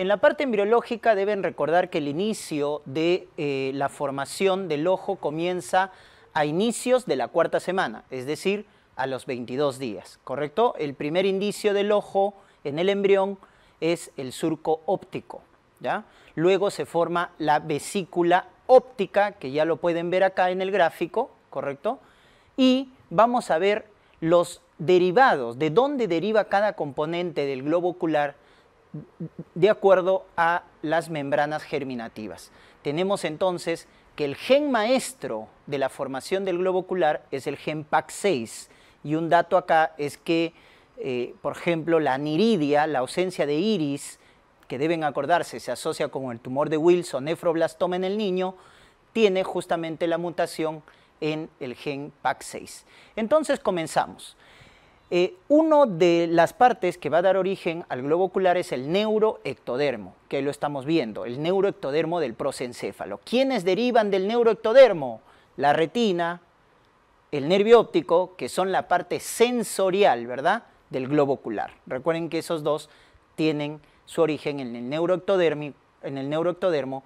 En la parte embriológica deben recordar que el inicio de eh, la formación del ojo comienza a inicios de la cuarta semana, es decir, a los 22 días, ¿correcto? El primer indicio del ojo en el embrión es el surco óptico, ¿ya? Luego se forma la vesícula óptica, que ya lo pueden ver acá en el gráfico, ¿correcto? Y vamos a ver los derivados, de dónde deriva cada componente del globo ocular de acuerdo a las membranas germinativas. Tenemos entonces que el gen maestro de la formación del globo ocular es el gen PAC6. Y un dato acá es que, eh, por ejemplo, la aniridia, la ausencia de iris, que deben acordarse, se asocia con el tumor de Wilson, nefroblastoma en el niño, tiene justamente la mutación en el gen PAC6. Entonces comenzamos. Eh, una de las partes que va a dar origen al globo ocular es el neuroectodermo, que lo estamos viendo, el neuroectodermo del prosencéfalo. ¿Quiénes derivan del neuroectodermo? La retina, el nervio óptico, que son la parte sensorial, ¿verdad?, del globo ocular. Recuerden que esos dos tienen su origen en el neuroectodermo, en el neuroectodermo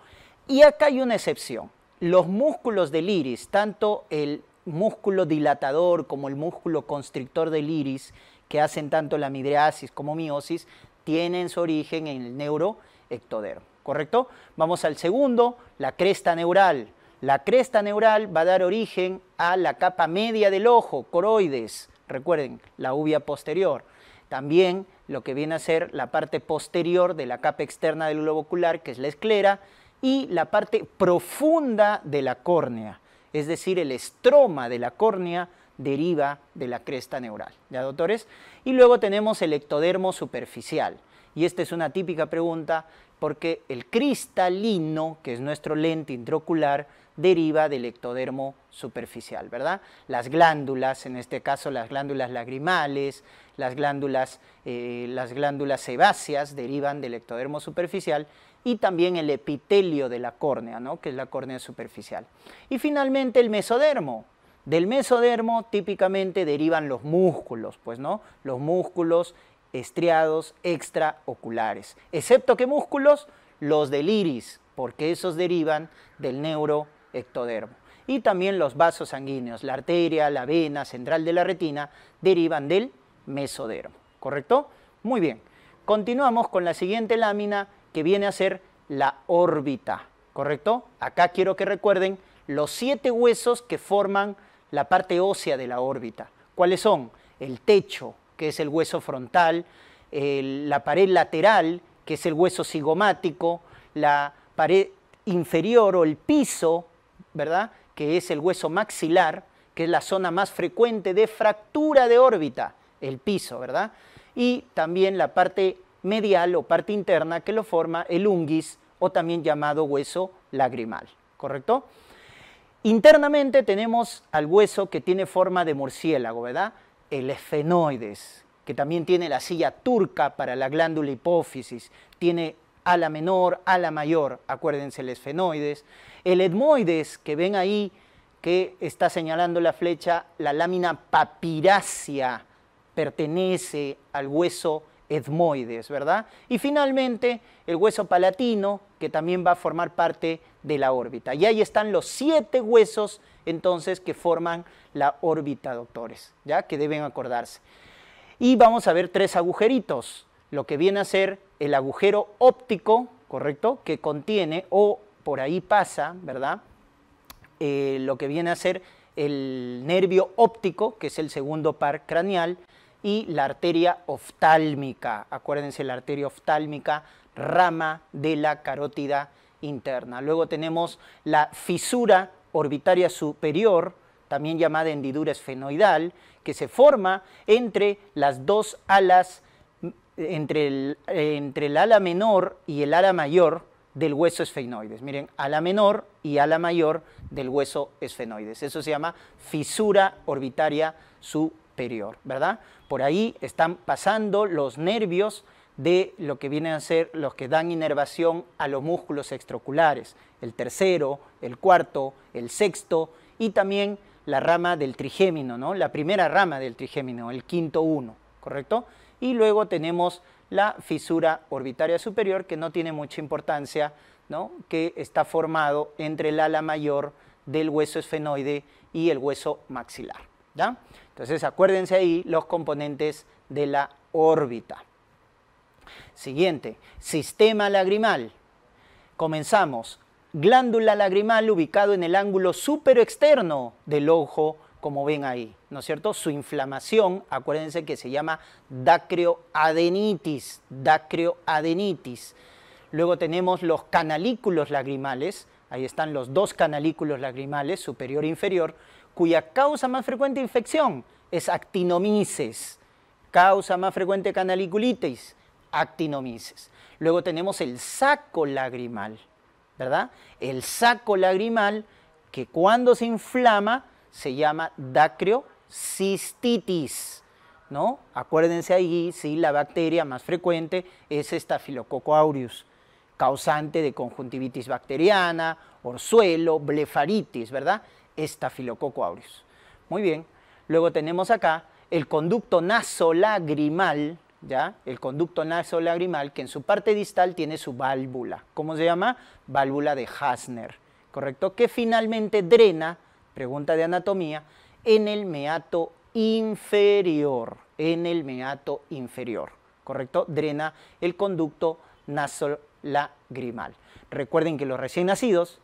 y acá hay una excepción. Los músculos del iris, tanto el músculo dilatador como el músculo constrictor del iris, que hacen tanto la midriasis como miosis, tienen su origen en el neuroectodermo. ¿Correcto? Vamos al segundo, la cresta neural. La cresta neural va a dar origen a la capa media del ojo, coroides. Recuerden, la uvia posterior. También lo que viene a ser la parte posterior de la capa externa del globo ocular, que es la esclera, y la parte profunda de la córnea es decir, el estroma de la córnea deriva de la cresta neural. ¿Ya, doctores? Y luego tenemos el ectodermo superficial. Y esta es una típica pregunta porque el cristalino, que es nuestro lente intraocular, deriva del ectodermo superficial, ¿verdad? Las glándulas, en este caso las glándulas lagrimales, las glándulas, eh, las glándulas sebáceas derivan del ectodermo superficial y también el epitelio de la córnea, ¿no? que es la córnea superficial. Y finalmente el mesodermo. Del mesodermo típicamente derivan los músculos, pues no, los músculos estriados extraoculares, excepto que músculos los del iris, porque esos derivan del neuroectodermo. Y también los vasos sanguíneos, la arteria, la vena central de la retina, derivan del mesodermo, ¿correcto? Muy bien, continuamos con la siguiente lámina que viene a ser la órbita, ¿correcto? Acá quiero que recuerden los siete huesos que forman la parte ósea de la órbita. ¿Cuáles son? El techo, que es el hueso frontal, la pared lateral, que es el hueso cigomático, la pared inferior o el piso, ¿verdad? Que es el hueso maxilar, que es la zona más frecuente de fractura de órbita, el piso, ¿verdad? Y también la parte medial o parte interna que lo forma el unguis o también llamado hueso lagrimal, ¿correcto? Internamente tenemos al hueso que tiene forma de murciélago, ¿verdad? El esfenoides, que también tiene la silla turca para la glándula hipófisis, tiene ala menor, ala mayor, acuérdense el esfenoides, el etmoides que ven ahí que está señalando la flecha, la lámina papirácea pertenece al hueso etmoides, ¿verdad? Y finalmente el hueso palatino, que también va a formar parte de la órbita. Y ahí están los siete huesos entonces que forman la órbita, doctores, ¿ya? Que deben acordarse. Y vamos a ver tres agujeritos, lo que viene a ser el agujero óptico, ¿correcto? Que contiene o por ahí pasa, ¿verdad? Eh, lo que viene a ser el nervio óptico, que es el segundo par craneal, y la arteria oftálmica. Acuérdense, la arteria oftálmica, rama de la carótida interna. Luego tenemos la fisura orbitaria superior, también llamada hendidura esfenoidal, que se forma entre las dos alas, entre el, entre el ala menor y el ala mayor del hueso esfenoides. Miren, ala menor y ala mayor del hueso esfenoides. Eso se llama fisura orbitaria superior ¿verdad? Por ahí están pasando los nervios de lo que vienen a ser los que dan inervación a los músculos extraculares: el tercero, el cuarto, el sexto y también la rama del trigémino, ¿no? La primera rama del trigémino, el quinto uno, ¿correcto? Y luego tenemos la fisura orbitaria superior que no tiene mucha importancia, ¿no? Que está formado entre el ala mayor del hueso esfenoide y el hueso maxilar, ¿ya? Entonces acuérdense ahí los componentes de la órbita. Siguiente, sistema lagrimal. Comenzamos. Glándula lagrimal ubicado en el ángulo externo del ojo, como ven ahí, ¿no es cierto? Su inflamación, acuérdense que se llama dacrioadenitis, dacrioadenitis. Luego tenemos los canalículos lagrimales, ahí están los dos canalículos lagrimales, superior e inferior, cuya causa más frecuente infección es actinomices. Causa más frecuente canaliculitis, actinomices. Luego tenemos el saco lagrimal, ¿verdad? El saco lagrimal que cuando se inflama se llama dacriocistitis. ¿No? Acuérdense ahí, sí, la bacteria más frecuente es Staphylococcus aureus, causante de conjuntivitis bacteriana, orzuelo, blefaritis, ¿verdad? ...estafilococo aureus. Muy bien, luego tenemos acá el conducto nasolagrimal, ¿ya? El conducto nasolagrimal que en su parte distal tiene su válvula. ¿Cómo se llama? Válvula de Hasner, ¿correcto? Que finalmente drena, pregunta de anatomía, en el meato inferior, en el meato inferior, ¿correcto? Drena el conducto nasolagrimal. Recuerden que los recién nacidos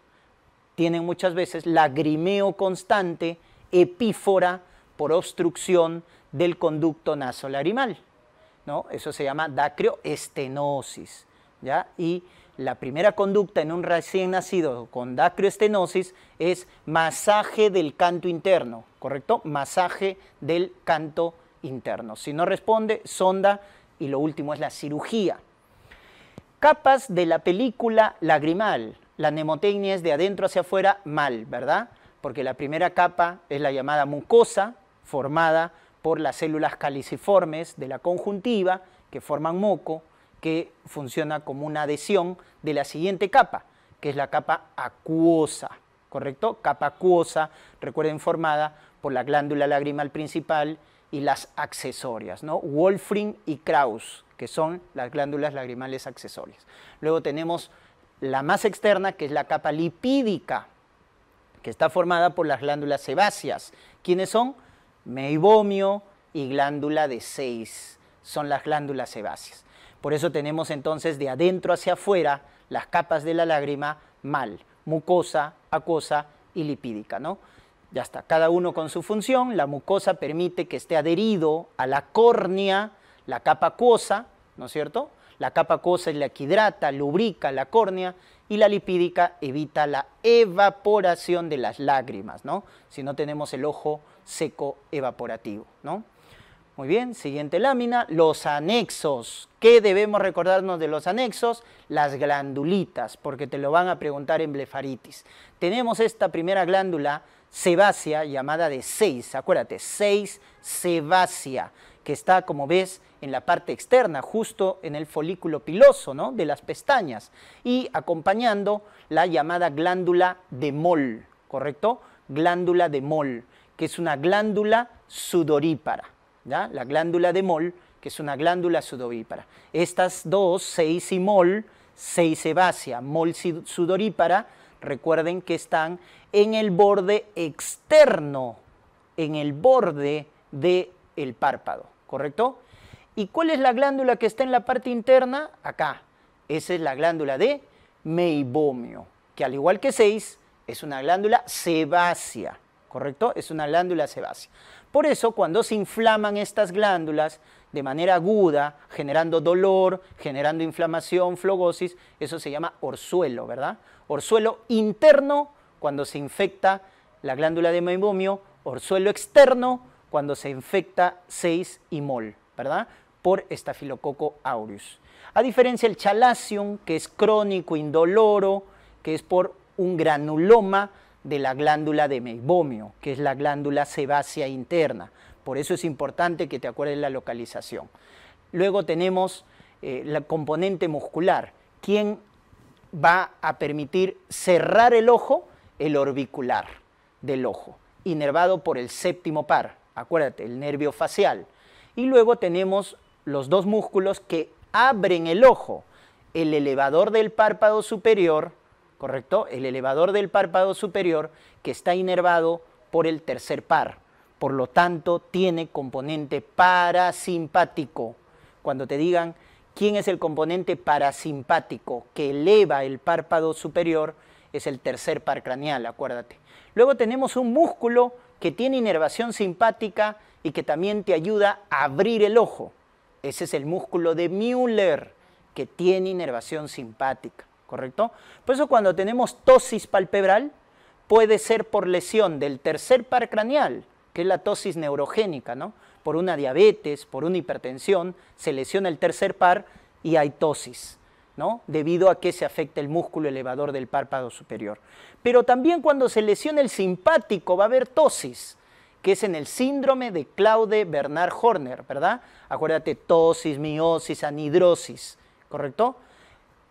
tienen muchas veces lagrimeo constante, epífora, por obstrucción del conducto nasolarimal. ¿no? Eso se llama dacrioestenosis. Y la primera conducta en un recién nacido con dacrioestenosis es masaje del canto interno, ¿correcto? Masaje del canto interno. Si no responde, sonda y lo último es la cirugía. Capas de la película lagrimal la nemotecnia es de adentro hacia afuera mal, ¿verdad? Porque la primera capa es la llamada mucosa, formada por las células caliciformes de la conjuntiva, que forman moco, que funciona como una adhesión de la siguiente capa, que es la capa acuosa, ¿correcto? Capa acuosa, recuerden, formada por la glándula lagrimal principal y las accesorias, ¿no? Wolfring y Krauss, que son las glándulas lagrimales accesorias. Luego tenemos la más externa, que es la capa lipídica, que está formada por las glándulas sebáceas. ¿Quiénes son? Meibomio y glándula de 6 son las glándulas sebáceas. Por eso tenemos entonces de adentro hacia afuera las capas de la lágrima mal, mucosa, acuosa y lipídica, ¿no? Ya está, cada uno con su función. La mucosa permite que esté adherido a la córnea, la capa acuosa, ¿no es cierto? La capa acuosa es la que hidrata, lubrica la córnea y la lipídica evita la evaporación de las lágrimas, ¿no? Si no tenemos el ojo seco evaporativo, ¿no? Muy bien, siguiente lámina, los anexos. ¿Qué debemos recordarnos de los anexos? Las glandulitas, porque te lo van a preguntar en blefaritis. Tenemos esta primera glándula sebácea llamada de 6, acuérdate, 6 sebácea, que está, como ves, en la parte externa, justo en el folículo piloso ¿no? de las pestañas, y acompañando la llamada glándula de mol, ¿correcto? Glándula de mol, que es una glándula sudorípara, ¿ya? La glándula de mol, que es una glándula sudorípara. Estas dos, seis y mol, seis sebácea, mol sudorípara, recuerden que están en el borde externo, en el borde del párpado, ¿correcto? ¿Y cuál es la glándula que está en la parte interna? Acá. Esa es la glándula de meibomio, que al igual que 6, es una glándula sebácea, ¿correcto? Es una glándula sebácea. Por eso, cuando se inflaman estas glándulas de manera aguda, generando dolor, generando inflamación, flogosis, eso se llama orzuelo, ¿verdad? Orzuelo interno cuando se infecta la glándula de meibomio, orzuelo externo cuando se infecta 6 y mol. ¿verdad? Por estafilococo aureus. A diferencia del Chalacium, que es crónico, indoloro, que es por un granuloma de la glándula de meibomio, que es la glándula sebácea interna. Por eso es importante que te acuerdes la localización. Luego tenemos eh, la componente muscular. ¿Quién va a permitir cerrar el ojo? El orbicular del ojo, inervado por el séptimo par. Acuérdate, el nervio facial. Y luego tenemos los dos músculos que abren el ojo, el elevador del párpado superior, ¿correcto? El elevador del párpado superior que está inervado por el tercer par. Por lo tanto, tiene componente parasimpático. Cuando te digan quién es el componente parasimpático que eleva el párpado superior, es el tercer par craneal, acuérdate. Luego tenemos un músculo que tiene inervación simpática y que también te ayuda a abrir el ojo. Ese es el músculo de Müller, que tiene inervación simpática, ¿correcto? Por eso cuando tenemos tosis palpebral, puede ser por lesión del tercer par craneal, que es la tosis neurogénica, ¿no? Por una diabetes, por una hipertensión, se lesiona el tercer par y hay tosis debido a que se afecta el músculo elevador del párpado superior. Pero también cuando se lesiona el simpático va a haber tosis, que es en el síndrome de Claude Bernard Horner, ¿verdad? Acuérdate, tosis, miosis, anhidrosis, ¿correcto?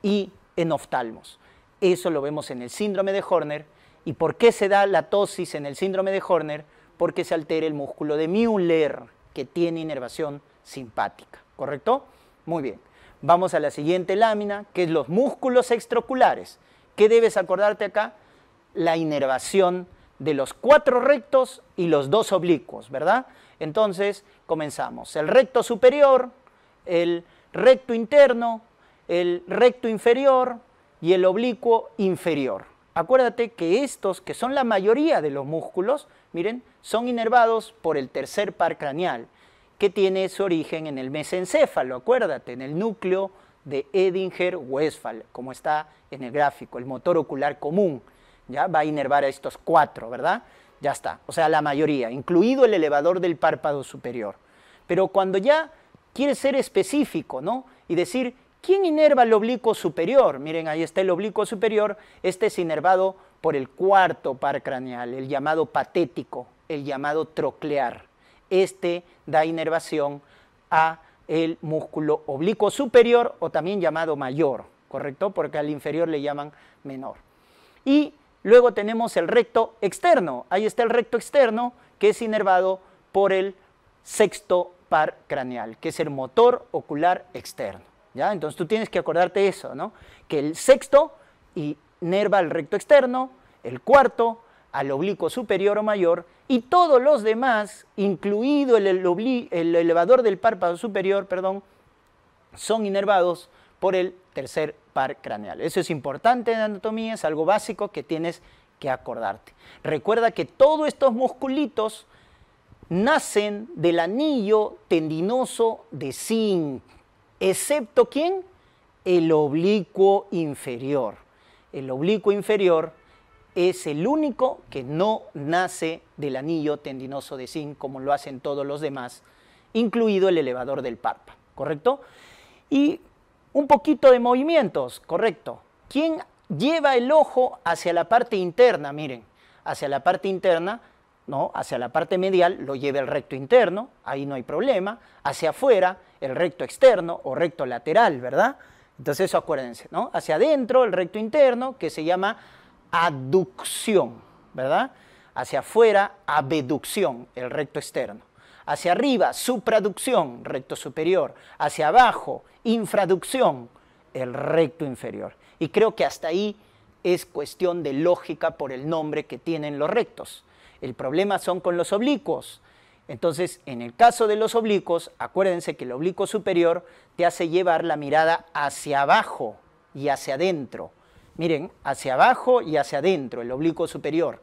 Y en oftalmos. Eso lo vemos en el síndrome de Horner. ¿Y por qué se da la tosis en el síndrome de Horner? Porque se altera el músculo de Müller, que tiene inervación simpática, ¿correcto? Muy bien. Vamos a la siguiente lámina, que es los músculos extraculares. ¿Qué debes acordarte acá? La inervación de los cuatro rectos y los dos oblicuos, ¿verdad? Entonces, comenzamos. El recto superior, el recto interno, el recto inferior y el oblicuo inferior. Acuérdate que estos, que son la mayoría de los músculos, miren, son inervados por el tercer par craneal que tiene su origen en el mesencéfalo, acuérdate, en el núcleo de Edinger-Westphal, como está en el gráfico, el motor ocular común, ya va a inervar a estos cuatro, ¿verdad? Ya está, o sea, la mayoría, incluido el elevador del párpado superior. Pero cuando ya quiere ser específico, ¿no? Y decir, ¿quién inerva el oblicuo superior? Miren, ahí está el oblicuo superior, este es inervado por el cuarto par craneal, el llamado patético, el llamado troclear. Este da inervación a el músculo oblicuo superior o también llamado mayor, ¿correcto? Porque al inferior le llaman menor. Y luego tenemos el recto externo. Ahí está el recto externo que es inervado por el sexto par craneal, que es el motor ocular externo. ¿ya? Entonces tú tienes que acordarte eso, ¿no? Que el sexto inerva el recto externo, el cuarto al oblicuo superior o mayor y todos los demás, incluido el, elevador del párpado superior, perdón, son inervados por el tercer par craneal. Eso es importante en anatomía, es algo básico que tienes que acordarte. Recuerda que todos estos musculitos nacen del anillo tendinoso de zinc, excepto quién? El oblicuo inferior. El oblicuo inferior es el único que no nace del anillo tendinoso de zinc como lo hacen todos los demás, incluido el elevador del Parpa, ¿correcto? Y un poquito de movimientos, ¿correcto? ¿Quién lleva el ojo hacia la parte interna? Miren, hacia la parte interna, ¿no? Hacia la parte medial lo lleva el recto interno, ahí no hay problema, hacia afuera el recto externo o recto lateral, ¿verdad? Entonces eso acuérdense, ¿no? Hacia adentro el recto interno que se llama aducción, ¿verdad? Hacia afuera, abducción, el recto externo. Hacia arriba, supraducción, recto superior. Hacia abajo, infraducción, el recto inferior. Y creo que hasta ahí es cuestión de lógica por el nombre que tienen los rectos. El problema son con los oblicuos. Entonces, en el caso de los oblicuos, acuérdense que el oblicuo superior te hace llevar la mirada hacia abajo y hacia adentro miren, hacia abajo y hacia adentro, el oblicuo superior.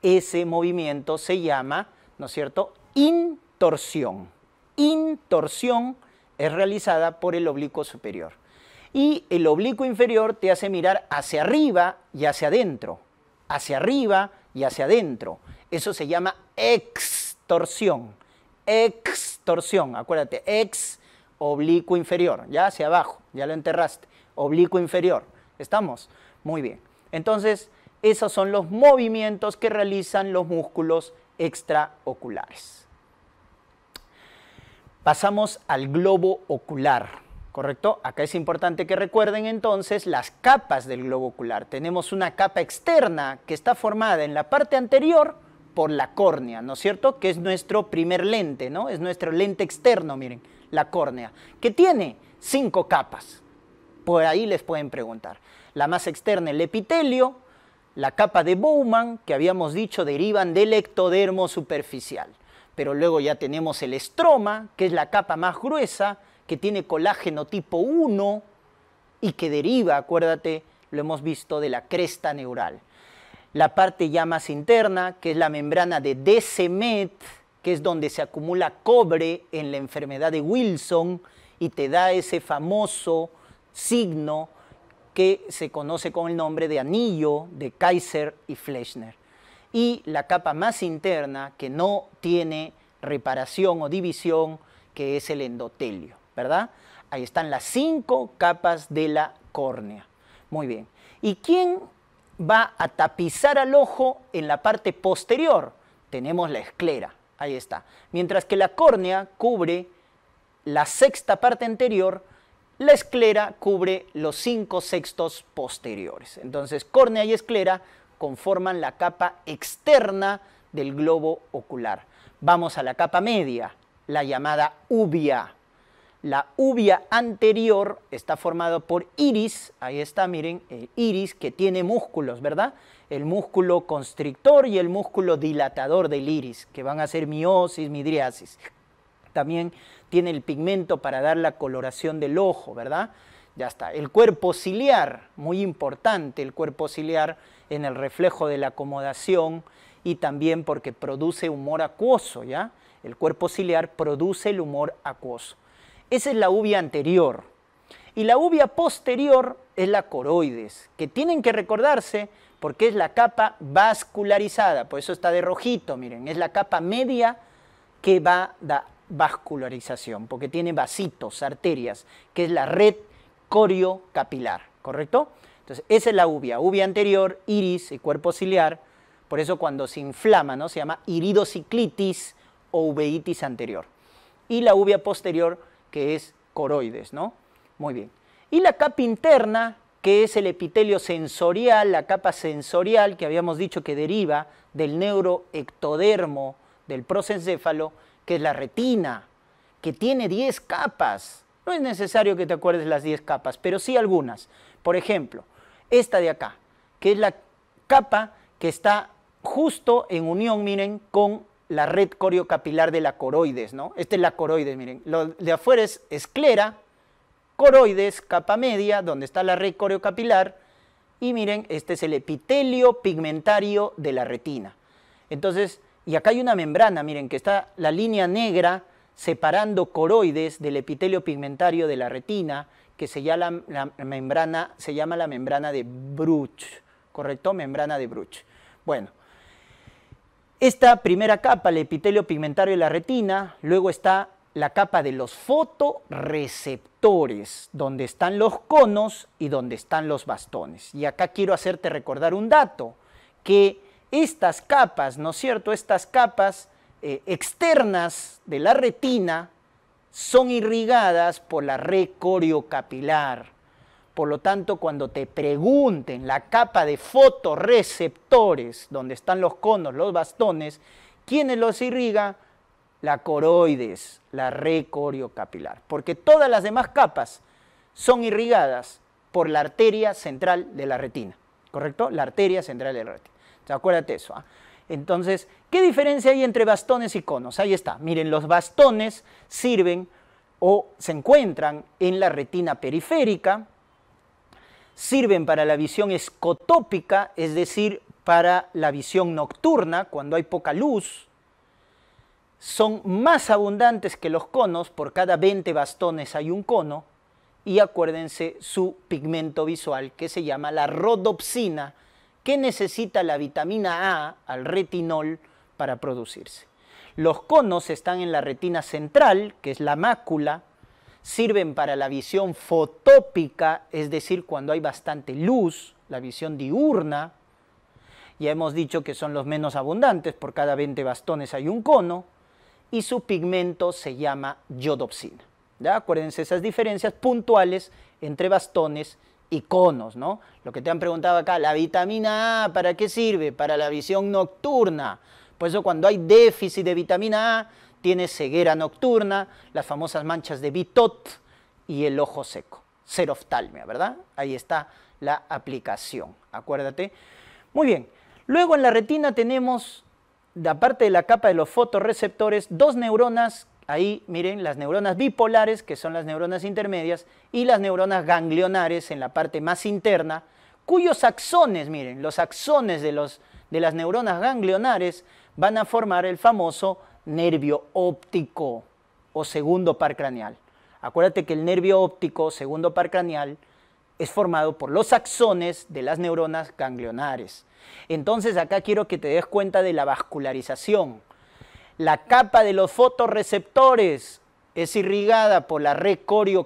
Ese movimiento se llama, ¿no es cierto?, intorsión. Intorsión es realizada por el oblicuo superior. Y el oblicuo inferior te hace mirar hacia arriba y hacia adentro. Hacia arriba y hacia adentro. Eso se llama extorsión. Extorsión. Acuérdate, ex oblicuo inferior. Ya hacia abajo, ya lo enterraste. Oblicuo inferior. ¿Estamos? Muy bien. Entonces, esos son los movimientos que realizan los músculos extraoculares. Pasamos al globo ocular, ¿correcto? Acá es importante que recuerden entonces las capas del globo ocular. Tenemos una capa externa que está formada en la parte anterior por la córnea, ¿no es cierto? Que es nuestro primer lente, ¿no? Es nuestro lente externo, miren, la córnea, que tiene cinco capas. Por ahí les pueden preguntar la más externa el epitelio, la capa de Bowman, que habíamos dicho derivan del ectodermo superficial. Pero luego ya tenemos el estroma, que es la capa más gruesa, que tiene colágeno tipo 1 y que deriva, acuérdate, lo hemos visto, de la cresta neural. La parte ya más interna, que es la membrana de Decemet, que es donde se acumula cobre en la enfermedad de Wilson y te da ese famoso signo que se conoce con el nombre de anillo de Kaiser y Flechner. Y la capa más interna que no tiene reparación o división, que es el endotelio, ¿verdad? Ahí están las cinco capas de la córnea. Muy bien. ¿Y quién va a tapizar al ojo en la parte posterior? Tenemos la esclera, ahí está. Mientras que la córnea cubre la sexta parte anterior, la esclera cubre los cinco sextos posteriores. Entonces, córnea y esclera conforman la capa externa del globo ocular. Vamos a la capa media, la llamada uvia. La uvia anterior está formada por iris, ahí está, miren, el iris que tiene músculos, ¿verdad? El músculo constrictor y el músculo dilatador del iris, que van a ser miosis, midriasis. También tiene el pigmento para dar la coloración del ojo, ¿verdad? Ya está. El cuerpo ciliar, muy importante el cuerpo ciliar en el reflejo de la acomodación y también porque produce humor acuoso, ¿ya? El cuerpo ciliar produce el humor acuoso. Esa es la uvia anterior. Y la uvia posterior es la coroides, que tienen que recordarse porque es la capa vascularizada, por eso está de rojito, miren, es la capa media que va da, vascularización, porque tiene vasitos, arterias, que es la red coriocapilar, ¿correcto? Entonces, esa es la uvia uvia anterior, iris y cuerpo ciliar, por eso cuando se inflama, ¿no? Se llama iridociclitis o uveitis anterior. Y la uvia posterior, que es coroides, ¿no? Muy bien. Y la capa interna, que es el epitelio sensorial, la capa sensorial que habíamos dicho que deriva del neuroectodermo del prosencéfalo, que es la retina, que tiene 10 capas. No es necesario que te acuerdes las 10 capas, pero sí algunas. Por ejemplo, esta de acá, que es la capa que está justo en unión, miren, con la red coriocapilar de la coroides, ¿no? Esta es la coroides, miren. Lo de afuera es esclera, coroides, capa media, donde está la red coriocapilar, y miren, este es el epitelio pigmentario de la retina. Entonces, y acá hay una membrana, miren, que está la línea negra separando coroides del epitelio pigmentario de la retina, que se llama la, membrana, se llama la membrana de Bruch, ¿correcto? Membrana de Bruch. Bueno, esta primera capa, el epitelio pigmentario de la retina, luego está la capa de los fotoreceptores, donde están los conos y donde están los bastones. Y acá quiero hacerte recordar un dato, que estas capas, ¿no es cierto? Estas capas eh, externas de la retina son irrigadas por la red capilar. Por lo tanto, cuando te pregunten la capa de fotorreceptores, donde están los conos, los bastones, ¿quiénes los irriga? La coroides, la red capilar. Porque todas las demás capas son irrigadas por la arteria central de la retina. ¿Correcto? La arteria central de la retina acuérdate eso. ¿ah? Entonces, ¿qué diferencia hay entre bastones y conos? Ahí está. Miren, los bastones sirven o se encuentran en la retina periférica, sirven para la visión escotópica, es decir, para la visión nocturna, cuando hay poca luz, son más abundantes que los conos, por cada 20 bastones hay un cono, y acuérdense su pigmento visual que se llama la rodopsina, ¿Qué necesita la vitamina A al retinol para producirse? Los conos están en la retina central, que es la mácula, sirven para la visión fotópica, es decir, cuando hay bastante luz, la visión diurna. Ya hemos dicho que son los menos abundantes, por cada 20 bastones hay un cono, y su pigmento se llama iodopsina. Acuérdense esas diferencias puntuales entre bastones iconos, ¿no? Lo que te han preguntado acá, la vitamina A, ¿para qué sirve? Para la visión nocturna. Por eso cuando hay déficit de vitamina A, tiene ceguera nocturna, las famosas manchas de Bitot y el ojo seco. Seroftalmia, ¿verdad? Ahí está la aplicación, acuérdate. Muy bien, luego en la retina tenemos, aparte de la capa de los fotorreceptores, dos neuronas Ahí miren las neuronas bipolares, que son las neuronas intermedias, y las neuronas ganglionares en la parte más interna, cuyos axones, miren, los axones de, las neuronas ganglionares van a formar el famoso nervio óptico o segundo par craneal. Acuérdate que el nervio óptico, segundo par craneal, es formado por los axones de las neuronas ganglionares. Entonces acá quiero que te des cuenta de la vascularización la capa de los fotorreceptores es irrigada por la red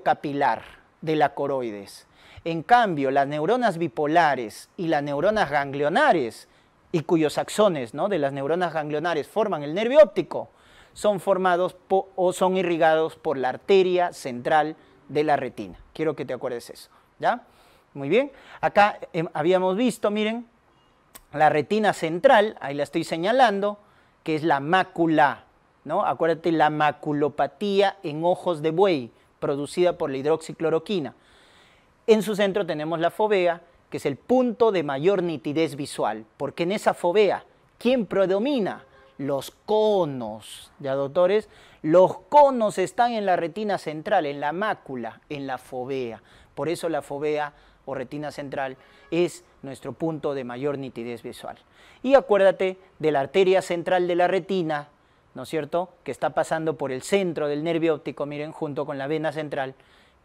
capilar de la coroides. En cambio, las neuronas bipolares y las neuronas ganglionares, y cuyos axones ¿no? de las neuronas ganglionares forman el nervio óptico, son formados o son irrigados por la arteria central de la retina. Quiero que te acuerdes eso, ¿ya? Muy bien. Acá em, habíamos visto, miren, la retina central, ahí la estoy señalando, que es la mácula, ¿no? Acuérdate, la maculopatía en ojos de buey, producida por la hidroxicloroquina. En su centro tenemos la fovea, que es el punto de mayor nitidez visual, porque en esa fovea, ¿quién predomina? los conos ¿ya, doctores, los conos están en la retina central, en la mácula, en la fovea. Por eso la fovea o retina central es nuestro punto de mayor nitidez visual. Y acuérdate de la arteria central de la retina, ¿no es cierto?, que está pasando por el centro del nervio óptico, miren, junto con la vena central,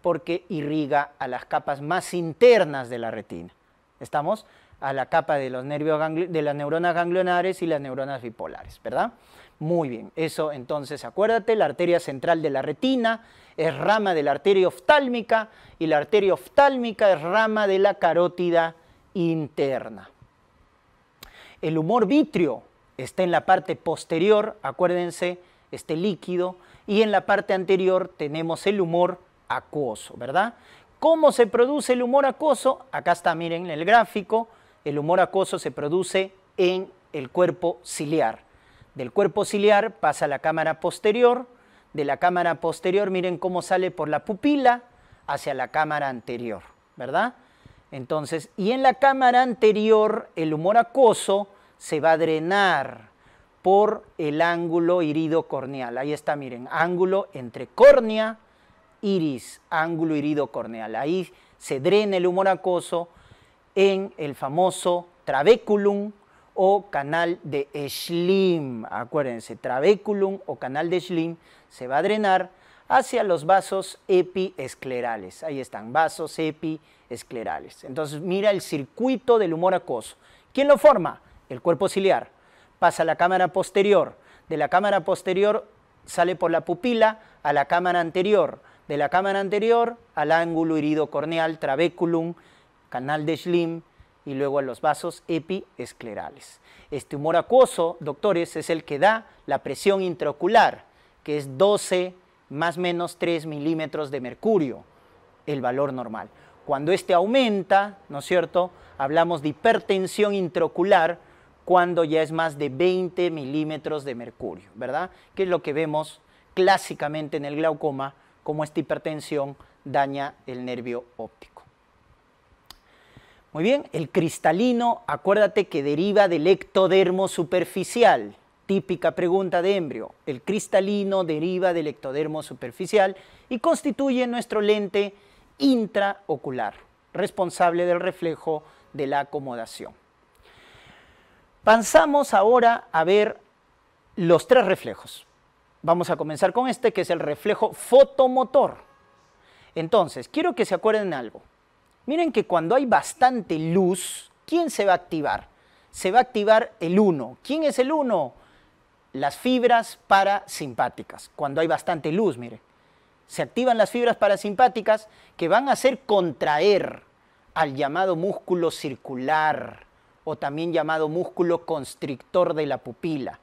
porque irriga a las capas más internas de la retina. ¿Estamos? a la capa de, los nervios de las neuronas ganglionares y las neuronas bipolares, ¿verdad? Muy bien, eso entonces acuérdate, la arteria central de la retina es rama de la arteria oftálmica y la arteria oftálmica es rama de la carótida interna. El humor vitrio está en la parte posterior, acuérdense, este líquido, y en la parte anterior tenemos el humor acuoso, ¿verdad? ¿Cómo se produce el humor acuoso? Acá está, miren, el gráfico, el humor acoso se produce en el cuerpo ciliar. Del cuerpo ciliar pasa a la cámara posterior, de la cámara posterior miren cómo sale por la pupila hacia la cámara anterior, ¿verdad? Entonces, y en la cámara anterior el humor acoso se va a drenar por el ángulo irido corneal. Ahí está, miren, ángulo entre córnea, iris, ángulo irido corneal. Ahí se drena el humor acoso en el famoso trabeculum o canal de Schlim. Acuérdense, trabeculum o canal de Schlim se va a drenar hacia los vasos epiesclerales. Ahí están, vasos epiesclerales. Entonces, mira el circuito del humor acoso. ¿Quién lo forma? El cuerpo ciliar. Pasa a la cámara posterior. De la cámara posterior sale por la pupila a la cámara anterior. De la cámara anterior al ángulo herido corneal, trabeculum canal de Schlimm y luego a los vasos epiesclerales. Este humor acuoso, doctores, es el que da la presión intraocular, que es 12 más menos 3 milímetros de mercurio, el valor normal. Cuando este aumenta, ¿no es cierto? Hablamos de hipertensión intraocular cuando ya es más de 20 milímetros de mercurio, ¿verdad? Que es lo que vemos clásicamente en el glaucoma, como esta hipertensión daña el nervio óptico. Muy bien, el cristalino, acuérdate que deriva del ectodermo superficial. Típica pregunta de Embrio. El cristalino deriva del ectodermo superficial y constituye nuestro lente intraocular, responsable del reflejo de la acomodación. Pasamos ahora a ver los tres reflejos. Vamos a comenzar con este que es el reflejo fotomotor. Entonces, quiero que se acuerden algo. Miren que cuando hay bastante luz, ¿quién se va a activar? Se va a activar el 1. ¿Quién es el 1? Las fibras parasimpáticas. Cuando hay bastante luz, miren. Se activan las fibras parasimpáticas que van a hacer contraer al llamado músculo circular o también llamado músculo constrictor de la pupila,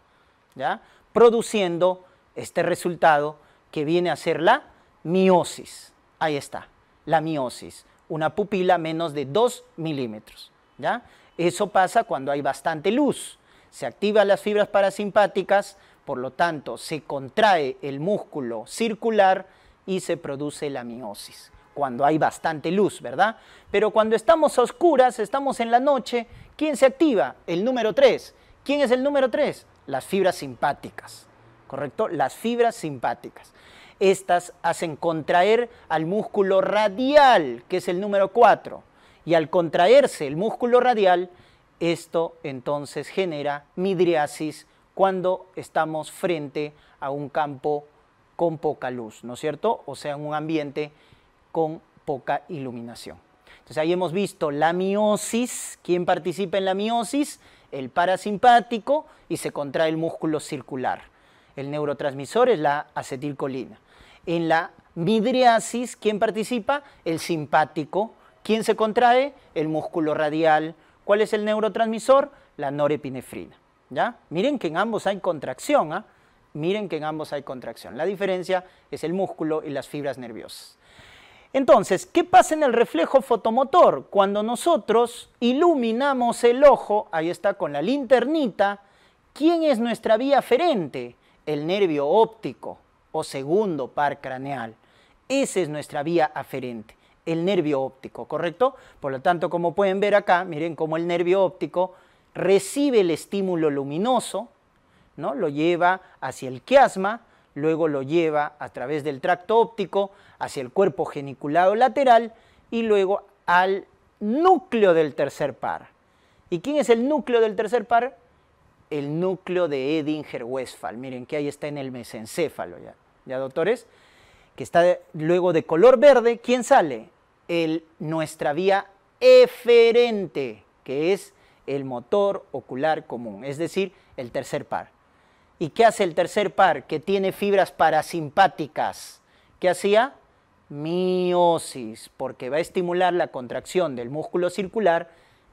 ¿ya? produciendo este resultado que viene a ser la miosis. Ahí está, la miosis una pupila menos de 2 milímetros. ¿ya? Eso pasa cuando hay bastante luz. Se activan las fibras parasimpáticas, por lo tanto se contrae el músculo circular y se produce la miosis cuando hay bastante luz, ¿verdad? Pero cuando estamos a oscuras, estamos en la noche, ¿quién se activa? El número 3. ¿Quién es el número 3? Las fibras simpáticas, ¿correcto? Las fibras simpáticas. Estas hacen contraer al músculo radial, que es el número 4. Y al contraerse el músculo radial, esto entonces genera midriasis cuando estamos frente a un campo con poca luz, ¿no es cierto? O sea, en un ambiente con poca iluminación. Entonces ahí hemos visto la miosis, ¿quién participa en la miosis? El parasimpático y se contrae el músculo circular. El neurotransmisor es la acetilcolina. En la midriasis, ¿quién participa? El simpático. ¿Quién se contrae? El músculo radial. ¿Cuál es el neurotransmisor? La norepinefrina. ¿Ya? Miren que en ambos hay contracción. ¿ah? Miren que en ambos hay contracción. La diferencia es el músculo y las fibras nerviosas. Entonces, ¿qué pasa en el reflejo fotomotor? Cuando nosotros iluminamos el ojo, ahí está con la linternita, ¿quién es nuestra vía ferente? El nervio óptico o segundo par craneal. Esa es nuestra vía aferente, el nervio óptico, ¿correcto? Por lo tanto, como pueden ver acá, miren cómo el nervio óptico recibe el estímulo luminoso, ¿no? lo lleva hacia el quiasma, luego lo lleva a través del tracto óptico hacia el cuerpo geniculado lateral y luego al núcleo del tercer par. ¿Y quién es el núcleo del tercer par? El núcleo de Edinger-Westphal. Miren que ahí está en el mesencéfalo ya ya doctores, que está luego de color verde, ¿quién sale? El, nuestra vía eferente, que es el motor ocular común, es decir, el tercer par. ¿Y qué hace el tercer par? Que tiene fibras parasimpáticas. ¿Qué hacía? Miosis, porque va a estimular la contracción del músculo circular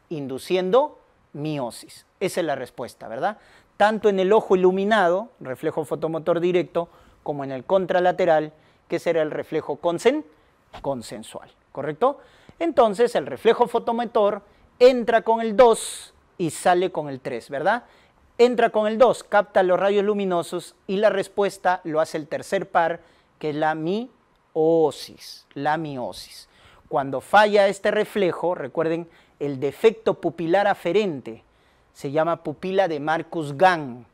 induciendo miosis. Esa es la respuesta, ¿verdad? Tanto en el ojo iluminado, reflejo fotomotor directo, como en el contralateral, que será el reflejo consensual, ¿correcto? Entonces el reflejo fotomotor entra con el 2 y sale con el 3, ¿verdad? Entra con el 2, capta los rayos luminosos y la respuesta lo hace el tercer par, que es la miosis, la miosis. Cuando falla este reflejo, recuerden, el defecto pupilar aferente se llama pupila de Marcus Gang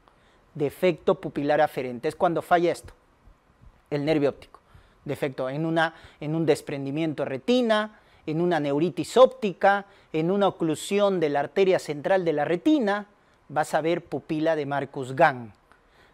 defecto pupilar aferente. Es cuando falla esto, el nervio óptico. Defecto en, una, en un desprendimiento retina, en una neuritis óptica, en una oclusión de la arteria central de la retina, vas a ver pupila de Marcus Gann,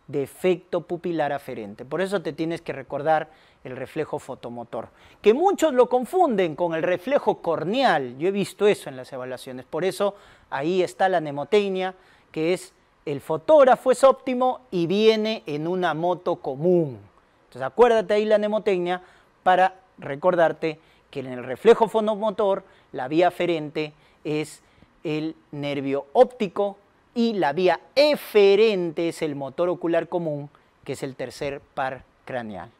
defecto pupilar aferente. Por eso te tienes que recordar el reflejo fotomotor, que muchos lo confunden con el reflejo corneal. Yo he visto eso en las evaluaciones. Por eso ahí está la nemotecnia, que es el fotógrafo es óptimo y viene en una moto común. Entonces acuérdate ahí la mnemotecnia para recordarte que en el reflejo fonomotor la vía aferente es el nervio óptico y la vía eferente es el motor ocular común, que es el tercer par craneal.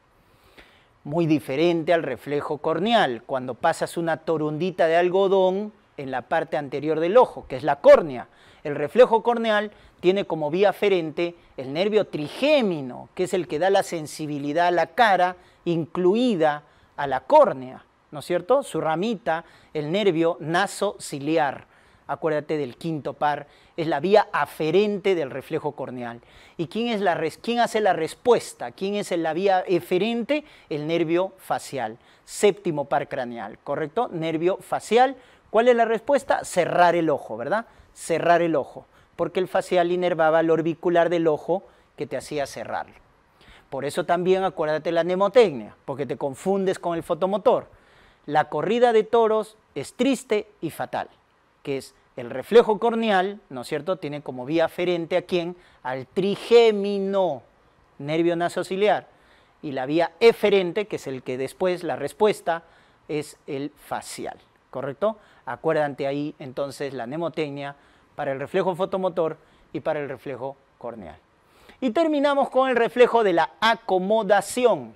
Muy diferente al reflejo corneal, cuando pasas una torundita de algodón en la parte anterior del ojo, que es la córnea. El reflejo corneal tiene como vía aferente el nervio trigémino, que es el que da la sensibilidad a la cara, incluida a la córnea, ¿no es cierto? Su ramita, el nervio nasociliar. Acuérdate del quinto par, es la vía aferente del reflejo corneal. ¿Y quién, es la quién hace la respuesta? ¿Quién es la vía eferente? El nervio facial, séptimo par craneal, ¿correcto? Nervio facial. ¿Cuál es la respuesta? Cerrar el ojo, ¿verdad? cerrar el ojo, porque el facial inervaba el orbicular del ojo que te hacía cerrarlo. Por eso también acuérdate la nemotecnia, porque te confundes con el fotomotor. La corrida de toros es triste y fatal, que es el reflejo corneal, ¿no es cierto?, tiene como vía aferente a quién? Al trigémino, nervio nasociliar, y la vía eferente, que es el que después la respuesta es el facial. ¿correcto? Acuérdate ahí entonces la nemotecnia para el reflejo fotomotor y para el reflejo corneal. Y terminamos con el reflejo de la acomodación,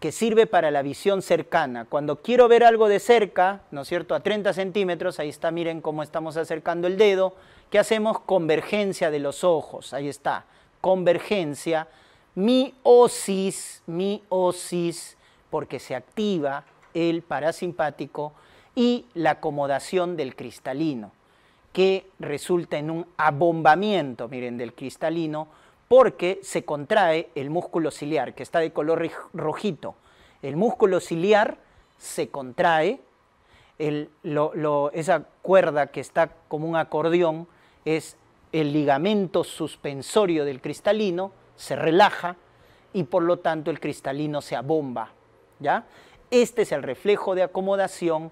que sirve para la visión cercana. Cuando quiero ver algo de cerca, ¿no es cierto?, a 30 centímetros, ahí está, miren cómo estamos acercando el dedo, ¿qué hacemos? Convergencia de los ojos, ahí está, convergencia, miosis, miosis, porque se activa el parasimpático, y la acomodación del cristalino, que resulta en un abombamiento, miren, del cristalino, porque se contrae el músculo ciliar, que está de color rojito. El músculo ciliar se contrae, esa cuerda que está como un acordeón es el ligamento suspensorio del cristalino, se relaja y por lo tanto el cristalino se abomba. ¿ya? Este es el reflejo de acomodación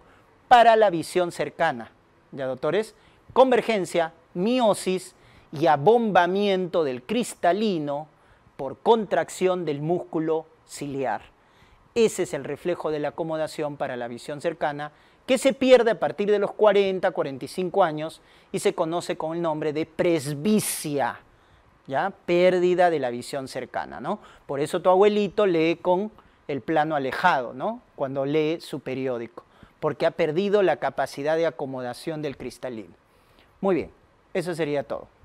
para la visión cercana. Ya, doctores, convergencia, miosis y abombamiento del cristalino por contracción del músculo ciliar. Ese es el reflejo de la acomodación para la visión cercana que se pierde a partir de los 40, 45 años y se conoce con el nombre de presbicia, ¿ya? Pérdida de la visión cercana, ¿no? Por eso tu abuelito lee con el plano alejado, ¿no? Cuando lee su periódico porque ha perdido la capacidad de acomodación del cristalino. Muy bien, eso sería todo.